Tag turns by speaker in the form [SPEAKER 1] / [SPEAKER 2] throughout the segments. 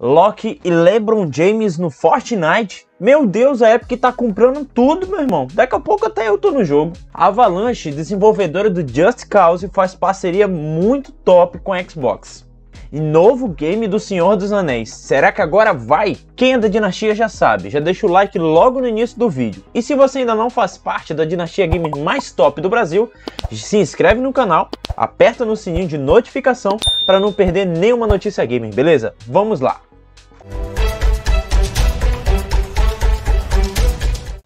[SPEAKER 1] Loki e LeBron James no Fortnite. Meu Deus, a Epic tá comprando tudo, meu irmão. Daqui a pouco até eu tô no jogo. Avalanche, desenvolvedora do Just Cause, faz parceria muito top com a Xbox. E novo game do Senhor dos Anéis. Será que agora vai? Quem é da dinastia já sabe, já deixa o like logo no início do vídeo. E se você ainda não faz parte da dinastia gamer mais top do Brasil, se inscreve no canal, aperta no sininho de notificação para não perder nenhuma notícia gamer, beleza? Vamos lá!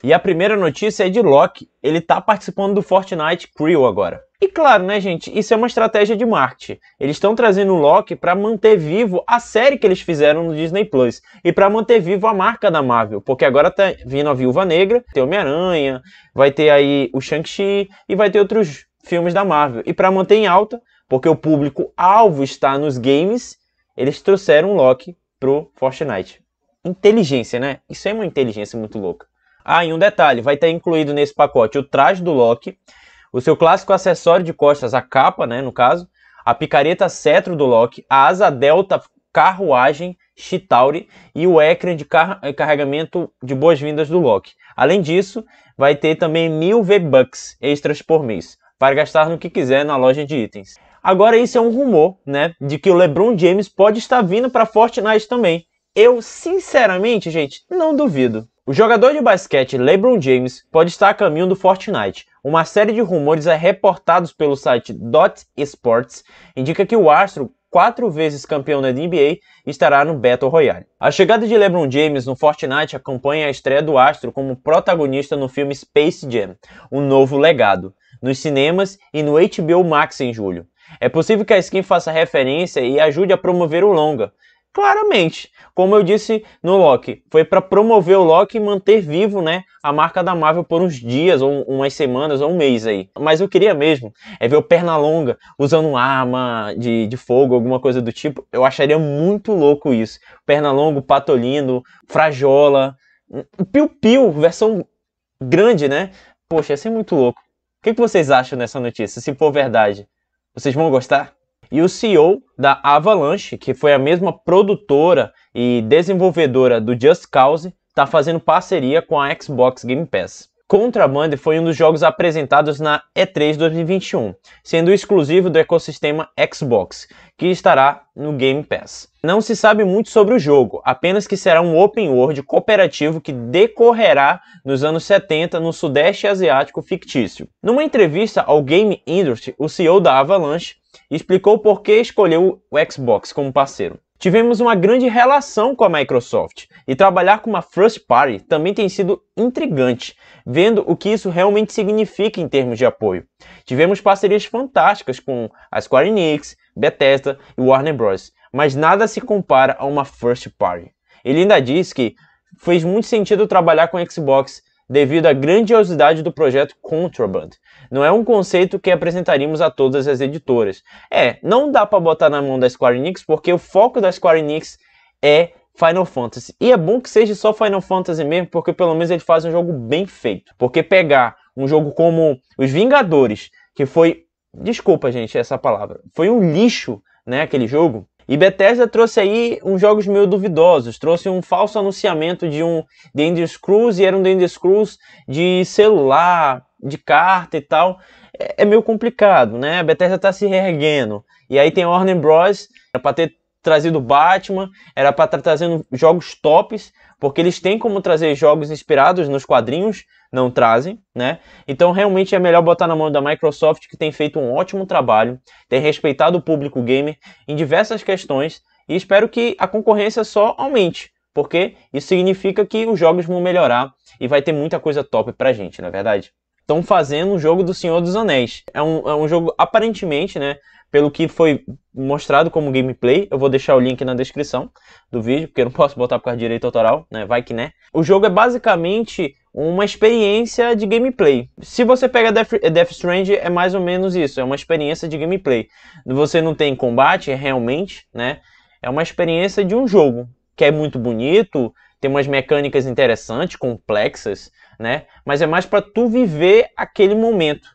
[SPEAKER 1] E a primeira notícia é de Loki. Ele tá participando do Fortnite Crew agora. E claro, né, gente, isso é uma estratégia de marketing. Eles estão trazendo o Loki para manter vivo a série que eles fizeram no Disney Plus e para manter vivo a marca da Marvel, porque agora tá vindo a Viúva Negra, tem Homem-Aranha, vai ter aí o Shang-Chi e vai ter outros filmes da Marvel. E para manter em alta, porque o público alvo está nos games, eles trouxeram o Loki pro Fortnite. Inteligência, né? Isso é uma inteligência muito louca. Ah, e um detalhe, vai ter incluído nesse pacote o traje do Loki, o seu clássico acessório de costas, a capa, né, no caso, a picareta cetro do Loki, a asa delta carruagem Chitauri e o ecrã de car eh, carregamento de boas-vindas do Loki. Além disso, vai ter também mil V-Bucks extras por mês, para gastar no que quiser na loja de itens. Agora isso é um rumor, né, de que o LeBron James pode estar vindo para Fortnite também. Eu, sinceramente, gente, não duvido. O jogador de basquete LeBron James pode estar a caminho do Fortnite. Uma série de rumores é reportados pelo site Dot Sports indica que o astro, quatro vezes campeão da NBA, estará no Battle Royale. A chegada de LeBron James no Fortnite acompanha a estreia do astro como protagonista no filme Space Jam: Um Novo Legado, nos cinemas e no HBO Max em julho. É possível que a skin faça referência e ajude a promover o longa, Claramente. Como eu disse no Loki, foi para promover o Loki e manter vivo, né, a marca da Marvel por uns dias, ou umas semanas, ou um mês aí. Mas eu queria mesmo é ver o Pernalonga usando arma de, de fogo, alguma coisa do tipo. Eu acharia muito louco isso. Pernalongo, Patolino, Frajola, Piu-Piu, versão grande, né? Poxa, ia ser muito louco. O que vocês acham dessa notícia? Se for verdade, vocês vão gostar? e o CEO da Avalanche, que foi a mesma produtora e desenvolvedora do Just Cause, está fazendo parceria com a Xbox Game Pass. Contraband foi um dos jogos apresentados na E3 2021, sendo exclusivo do ecossistema Xbox, que estará no Game Pass. Não se sabe muito sobre o jogo, apenas que será um open world cooperativo que decorrerá nos anos 70 no sudeste asiático fictício. Numa entrevista ao Game Industry, o CEO da Avalanche e explicou por que escolheu o Xbox como parceiro. Tivemos uma grande relação com a Microsoft e trabalhar com uma first party também tem sido intrigante, vendo o que isso realmente significa em termos de apoio. Tivemos parcerias fantásticas com a Square Enix, Bethesda e Warner Bros, mas nada se compara a uma first party. Ele ainda diz que fez muito sentido trabalhar com a Xbox devido à grandiosidade do projeto Contraband. Não é um conceito que apresentaríamos a todas as editoras. É, não dá para botar na mão da Square Enix porque o foco da Square Enix é Final Fantasy. E é bom que seja só Final Fantasy mesmo, porque pelo menos eles fazem um jogo bem feito. Porque pegar um jogo como Os Vingadores, que foi. Desculpa, gente, essa palavra. Foi um lixo, né? Aquele jogo. E Bethesda trouxe aí uns jogos meio duvidosos, trouxe um falso anunciamento de um The Ender's Scrolls e era um The Ender's Scrolls de celular, de carta e tal. É, é meio complicado, né? A Bethesda tá se reerguendo. E aí tem a Warner Bros. para ter trazido Batman, era para estar tá trazendo jogos tops, porque eles têm como trazer jogos inspirados nos quadrinhos, não trazem, né? Então realmente é melhor botar na mão da Microsoft, que tem feito um ótimo trabalho, tem respeitado o público gamer em diversas questões, e espero que a concorrência só aumente, porque isso significa que os jogos vão melhorar e vai ter muita coisa top pra gente, não é verdade? estão fazendo o jogo do Senhor dos Anéis. É um, é um jogo, aparentemente, né? Pelo que foi mostrado como gameplay, eu vou deixar o link na descrição do vídeo, porque eu não posso botar por causa de direito autoral, né? Vai que né. O jogo é basicamente uma experiência de gameplay. Se você pega Death, Death Strange, é mais ou menos isso, é uma experiência de gameplay. Você não tem combate realmente, né? É uma experiência de um jogo, que é muito bonito, tem umas mecânicas interessantes, complexas, né? Mas é mais para tu viver aquele momento.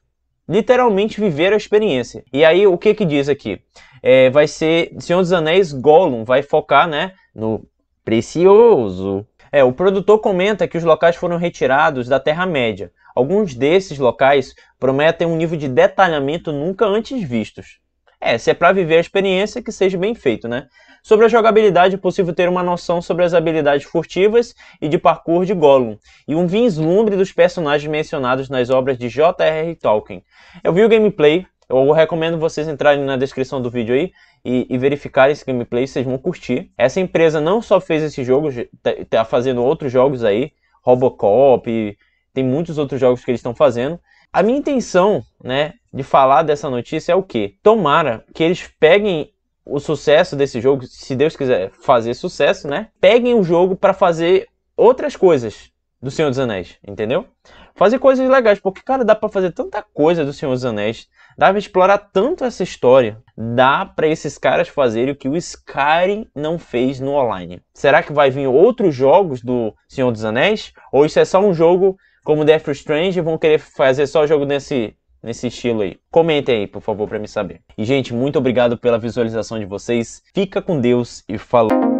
[SPEAKER 1] Literalmente viver a experiência. E aí, o que que diz aqui? É, vai ser Senhor dos Anéis Gollum, vai focar, né, no precioso. É, o produtor comenta que os locais foram retirados da Terra-média. Alguns desses locais prometem um nível de detalhamento nunca antes vistos. É, se é para viver a experiência, que seja bem feito, né? Sobre a jogabilidade, é possível ter uma noção sobre as habilidades furtivas e de parkour de Gollum, e um vislumbre dos personagens mencionados nas obras de J.R.R. Tolkien. Eu vi o gameplay, eu recomendo vocês entrarem na descrição do vídeo aí e, e, verificarem esse gameplay, vocês vão curtir. Essa empresa não só fez esse jogo, está tá fazendo outros jogos aí, Robocop, tem muitos outros jogos que eles estão fazendo, a minha intenção, né, de falar dessa notícia é o quê? Tomara que eles peguem o sucesso desse jogo, se Deus quiser fazer sucesso, né? Peguem o jogo para fazer outras coisas do Senhor dos Anéis, entendeu? Fazer coisas legais, porque cara, dá para fazer tanta coisa do Senhor dos Anéis, dá para explorar tanto essa história, dá para esses caras fazerem o que o Skyrim não fez no online. Será que vai vir outros jogos do Senhor dos Anéis ou isso é só um jogo como Death Strange vão querer fazer só jogo nesse, nesse estilo aí. Comentem aí, por favor, para me saber. E, gente, muito obrigado pela visualização de vocês. Fica com Deus e falou!